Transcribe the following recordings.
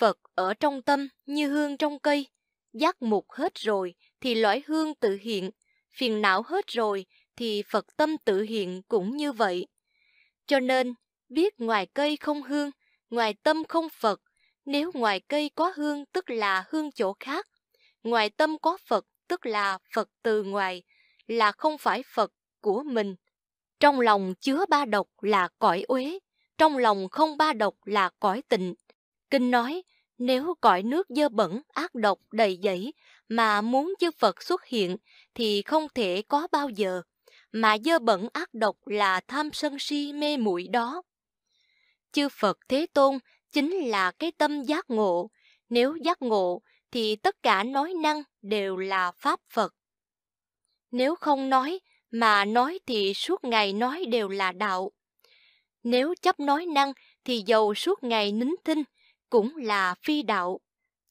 Phật ở trong tâm như hương trong cây. Giác mục hết rồi thì loại hương tự hiện, phiền não hết rồi thì Phật tâm tự hiện cũng như vậy. Cho nên, biết ngoài cây không hương, ngoài tâm không Phật, nếu ngoài cây có hương tức là hương chỗ khác, ngoài tâm có Phật tức là Phật từ ngoài, là không phải Phật của mình. Trong lòng chứa ba độc là cõi uế, trong lòng không ba độc là cõi tịnh, Kinh nói, nếu cõi nước dơ bẩn, ác độc, đầy dẫy mà muốn chư Phật xuất hiện thì không thể có bao giờ, mà dơ bẩn ác độc là tham sân si mê muội đó. Chư Phật Thế Tôn chính là cái tâm giác ngộ, nếu giác ngộ thì tất cả nói năng đều là Pháp Phật. Nếu không nói mà nói thì suốt ngày nói đều là đạo. Nếu chấp nói năng thì dầu suốt ngày nín thinh cũng là phi đạo.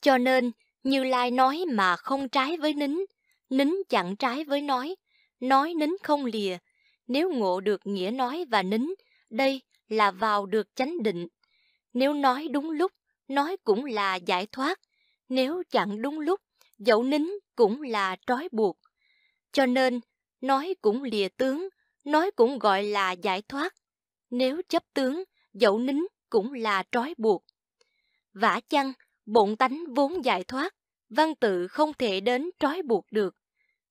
Cho nên, Như Lai nói mà không trái với nín, nín chẳng trái với nói, nói nín không lìa. Nếu ngộ được nghĩa nói và nín, đây là vào được chánh định. Nếu nói đúng lúc, nói cũng là giải thoát. Nếu chẳng đúng lúc, dẫu nín cũng là trói buộc. Cho nên, nói cũng lìa tướng, nói cũng gọi là giải thoát. Nếu chấp tướng, dẫu nín cũng là trói buộc vả chăng bụng tánh vốn giải thoát văn tự không thể đến trói buộc được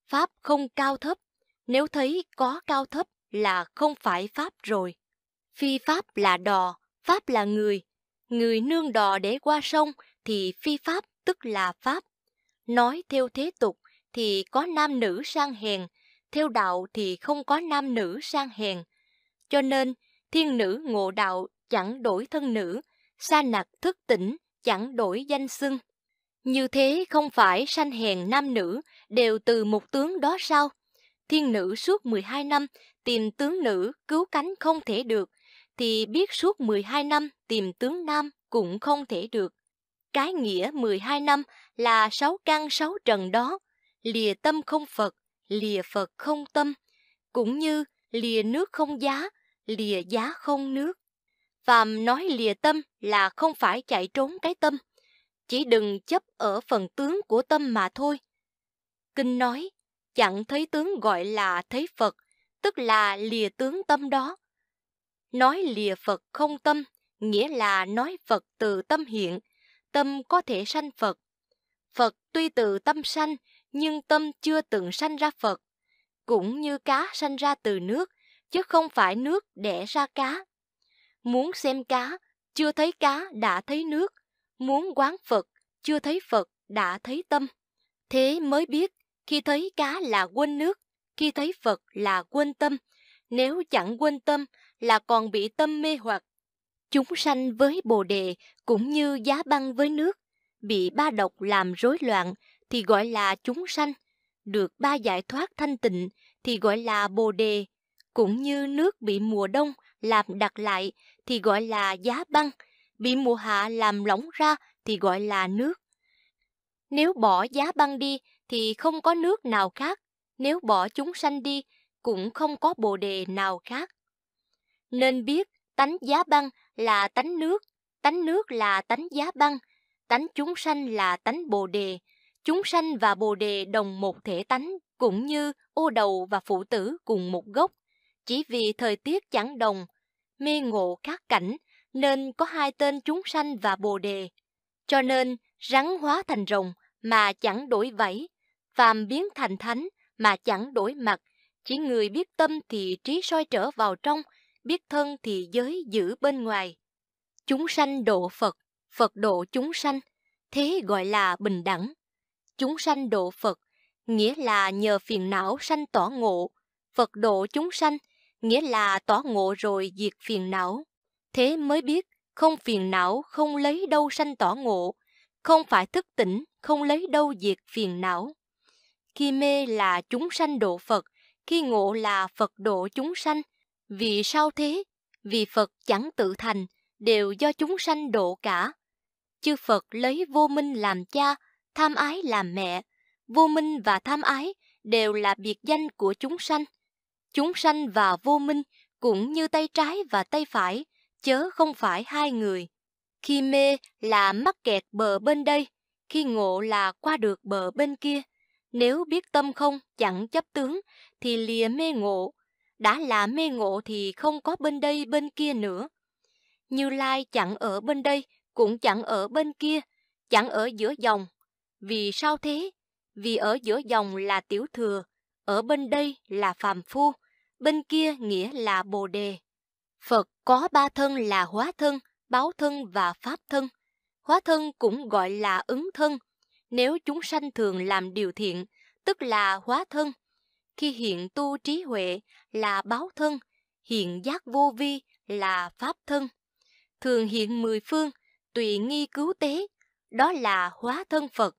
pháp không cao thấp nếu thấy có cao thấp là không phải pháp rồi phi pháp là đò pháp là người người nương đò để qua sông thì phi pháp tức là pháp nói theo thế tục thì có nam nữ sang hèn theo đạo thì không có nam nữ sang hèn cho nên thiên nữ ngộ đạo chẳng đổi thân nữ sa nặc thức tỉnh, chẳng đổi danh xưng. Như thế không phải sanh hèn nam nữ đều từ một tướng đó sao? Thiên nữ suốt 12 năm tìm tướng nữ cứu cánh không thể được, thì biết suốt 12 năm tìm tướng nam cũng không thể được. Cái nghĩa 12 năm là sáu căn sáu trần đó, lìa tâm không Phật, lìa Phật không tâm, cũng như lìa nước không giá, lìa giá không nước. Phàm nói lìa tâm là không phải chạy trốn cái tâm, chỉ đừng chấp ở phần tướng của tâm mà thôi. Kinh nói, chẳng thấy tướng gọi là thấy Phật, tức là lìa tướng tâm đó. Nói lìa Phật không tâm, nghĩa là nói Phật từ tâm hiện, tâm có thể sanh Phật. Phật tuy từ tâm sanh, nhưng tâm chưa từng sanh ra Phật, cũng như cá sanh ra từ nước, chứ không phải nước đẻ ra cá muốn xem cá, chưa thấy cá đã thấy nước, muốn quán Phật, chưa thấy Phật đã thấy tâm. Thế mới biết, khi thấy cá là quên nước, khi thấy Phật là quên tâm, nếu chẳng quên tâm là còn bị tâm mê hoặc. Chúng sanh với bồ đề cũng như giá băng với nước, bị ba độc làm rối loạn thì gọi là chúng sanh, được ba giải thoát thanh tịnh thì gọi là bồ đề, cũng như nước bị mùa đông làm đặc lại thì gọi là giá băng, bị mùa hạ làm lỏng ra thì gọi là nước. Nếu bỏ giá băng đi thì không có nước nào khác, nếu bỏ chúng sanh đi cũng không có bồ đề nào khác. Nên biết tánh giá băng là tánh nước, tánh nước là tánh giá băng, tánh chúng sanh là tánh bồ đề, chúng sanh và bồ đề đồng một thể tánh cũng như ô đầu và phụ tử cùng một gốc chỉ vì thời tiết chẳng đồng, mê ngộ các cảnh, nên có hai tên chúng sanh và bồ đề. Cho nên, rắn hóa thành rồng mà chẳng đổi vẫy, phàm biến thành thánh mà chẳng đổi mặt, chỉ người biết tâm thì trí soi trở vào trong, biết thân thì giới giữ bên ngoài. Chúng sanh độ Phật, Phật độ chúng sanh, thế gọi là bình đẳng. Chúng sanh độ Phật, nghĩa là nhờ phiền não sanh tỏ ngộ, Phật độ chúng sanh, nghĩa là tỏ ngộ rồi diệt phiền não. Thế mới biết không phiền não không lấy đâu sanh tỏ ngộ, không phải thức tỉnh không lấy đâu diệt phiền não. Khi mê là chúng sanh độ Phật, khi ngộ là Phật độ chúng sanh. Vì sao thế? Vì Phật chẳng tự thành, đều do chúng sanh độ cả. Chư Phật lấy vô minh làm cha, tham ái làm mẹ. Vô minh và tham ái đều là biệt danh của chúng sanh chúng sanh và vô minh cũng như tay trái và tay phải, chớ không phải hai người. Khi mê là mắc kẹt bờ bên đây, khi ngộ là qua được bờ bên kia. Nếu biết tâm không, chẳng chấp tướng, thì lìa mê ngộ. Đã là mê ngộ thì không có bên đây bên kia nữa. Như Lai chẳng ở bên đây, cũng chẳng ở bên kia, chẳng ở giữa dòng. Vì sao thế? Vì ở giữa dòng là tiểu thừa, ở bên đây là phàm phu, bên kia nghĩa là Bồ Đề. Phật có ba thân là hóa thân, báo thân và pháp thân. Hóa thân cũng gọi là ứng thân. Nếu chúng sanh thường làm điều thiện, tức là hóa thân. Khi hiện tu trí huệ là báo thân, hiện giác vô vi là pháp thân. Thường hiện mười phương, tùy nghi cứu tế, đó là hóa thân Phật.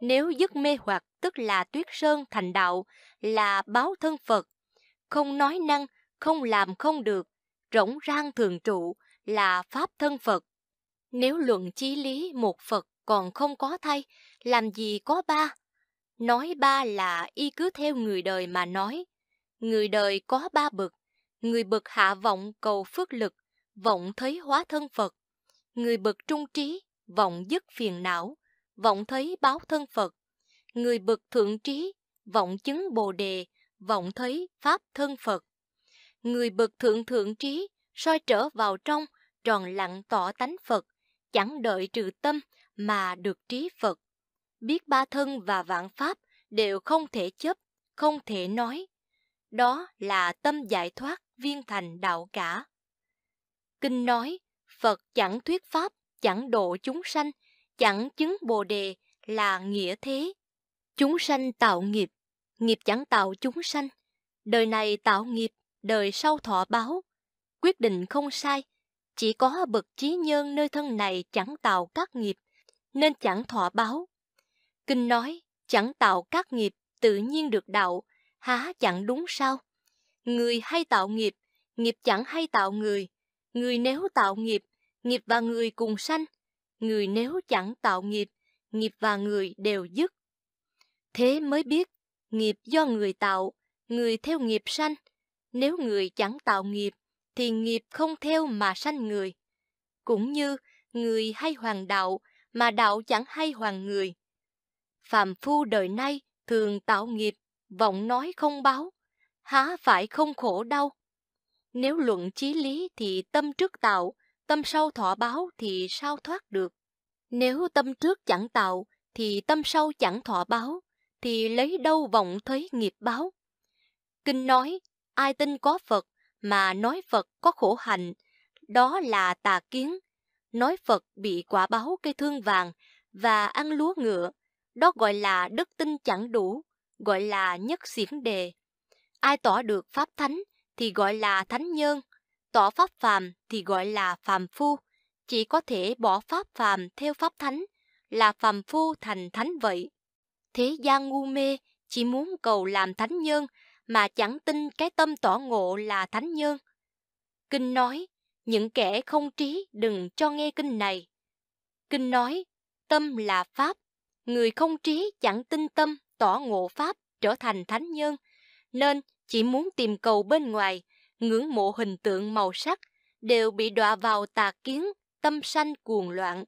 Nếu dứt mê hoặc tức là tuyết sơn thành đạo, là báo thân Phật không nói năng, không làm không được, rỗng rang thường trụ là pháp thân Phật. Nếu luận chí lý một Phật còn không có thay, làm gì có ba? Nói ba là y cứ theo người đời mà nói. Người đời có ba bậc, người bậc hạ vọng cầu phước lực, vọng thấy hóa thân Phật. Người bậc trung trí, vọng dứt phiền não, vọng thấy báo thân Phật. Người bậc thượng trí, vọng chứng Bồ đề, vọng thấy pháp thân Phật. Người bậc thượng thượng trí, soi trở vào trong, tròn lặng tỏ tánh Phật, chẳng đợi trừ tâm mà được trí Phật. Biết ba thân và vạn pháp đều không thể chấp, không thể nói. Đó là tâm giải thoát viên thành đạo cả. Kinh nói, Phật chẳng thuyết pháp, chẳng độ chúng sanh, chẳng chứng Bồ đề là nghĩa thế. Chúng sanh tạo nghiệp nghiệp chẳng tạo chúng sanh, đời này tạo nghiệp, đời sau thọ báo. Quyết định không sai, chỉ có bậc trí nhân nơi thân này chẳng tạo các nghiệp, nên chẳng thọ báo. Kinh nói, chẳng tạo các nghiệp, tự nhiên được đạo, há chẳng đúng sao? Người hay tạo nghiệp, nghiệp chẳng hay tạo người. Người nếu tạo nghiệp, nghiệp và người cùng sanh. Người nếu chẳng tạo nghiệp, nghiệp và người đều dứt. Thế mới biết nghiệp do người tạo, người theo nghiệp sanh. Nếu người chẳng tạo nghiệp, thì nghiệp không theo mà sanh người. Cũng như người hay hoàng đạo, mà đạo chẳng hay hoàng người. Phạm phu đời nay thường tạo nghiệp, vọng nói không báo, há phải không khổ đau. Nếu luận chí lý thì tâm trước tạo, tâm sau thọ báo thì sao thoát được. Nếu tâm trước chẳng tạo, thì tâm sau chẳng thọ báo, thì lấy đâu vọng thấy nghiệp báo. Kinh nói, ai tin có Phật mà nói Phật có khổ hạnh, đó là tà kiến. Nói Phật bị quả báo cây thương vàng và ăn lúa ngựa, đó gọi là đức tin chẳng đủ, gọi là nhất diễn đề. Ai tỏ được Pháp Thánh thì gọi là Thánh Nhân, tỏ Pháp Phàm thì gọi là Phàm Phu, chỉ có thể bỏ Pháp Phàm theo Pháp Thánh, là Phàm Phu thành Thánh vậy thế gian ngu mê, chỉ muốn cầu làm thánh nhân, mà chẳng tin cái tâm tỏ ngộ là thánh nhân. Kinh nói, những kẻ không trí đừng cho nghe kinh này. Kinh nói, tâm là pháp, người không trí chẳng tin tâm tỏ ngộ pháp trở thành thánh nhân, nên chỉ muốn tìm cầu bên ngoài, ngưỡng mộ hình tượng màu sắc, đều bị đọa vào tà kiến, tâm sanh cuồng loạn.